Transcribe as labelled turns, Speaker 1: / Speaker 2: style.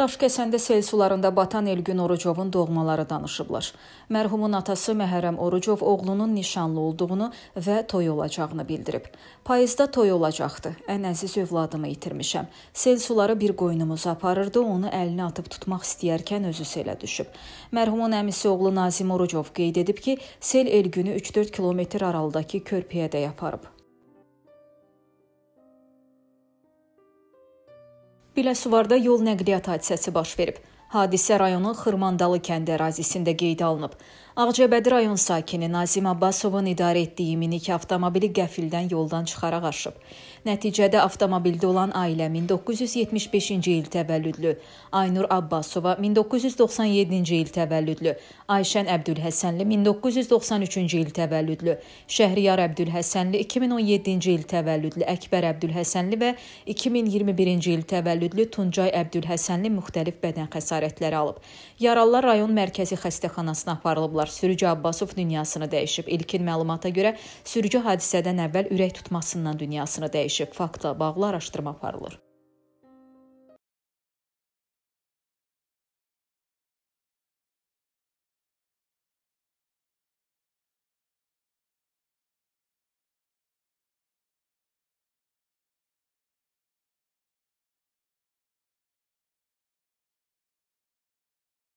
Speaker 1: Daşkəsəndə sel sularında batan Elgün Orucovun doğmaları danışıblar. Mərhumun atası Məhərrəm Orucov oğlunun nişanlı olduğunu və toy olacağını bildirib. Payızda toy olacaqdı. Ən əziz övladımı itirmişəm. Sel suları bir qoynumuzu aparırdı, onu əlinə atıb tutmaq istəyərkən özü selə düşüb. Mərhumun əmisi oğlu Nazim Orucov qeyd edib ki, sel Elgünü 3-4 kilometr aralıdakı körpüyə də yaparıb. Biləsuvarda yol nəqliyyat hadisəsi baş verib. Hadisə rayonun Xırmandalı kəndi ərazisində qeydə alınıb. Ağcabədi rayon sakini Nazim Abbasovun idarə etdiyi minik avtomobili qəfildən yoldan çıxaraq aşıb. Nəticədə avtomobildə olan ailə 1975-ci il təvəllüdlü Aynur Abbasova, 1997-ci il təvəllüdlü Ayşən Əbdülhəsənli, 1993-cü il təvəllüdlü Şəhriyar Əbdülhəsənli, 2017-ci il təvəllüdlü Əkbər Əbdülhəsənli və 2021-ci il təvəllüdlü Tuncay Əbdülhəsənli müxtəlif bədən xəsarətləri alıb. Yaralılar rayon mərkəzi xəstəxanasına aparılıblar. Sürücü Abbasov dünyasını dəyişib. İlkin məlumata görə sürücü hadisədən əvvəl ürək tutmasından dünyasını dəyişib. Faktla bağlı araşdırma aparılır.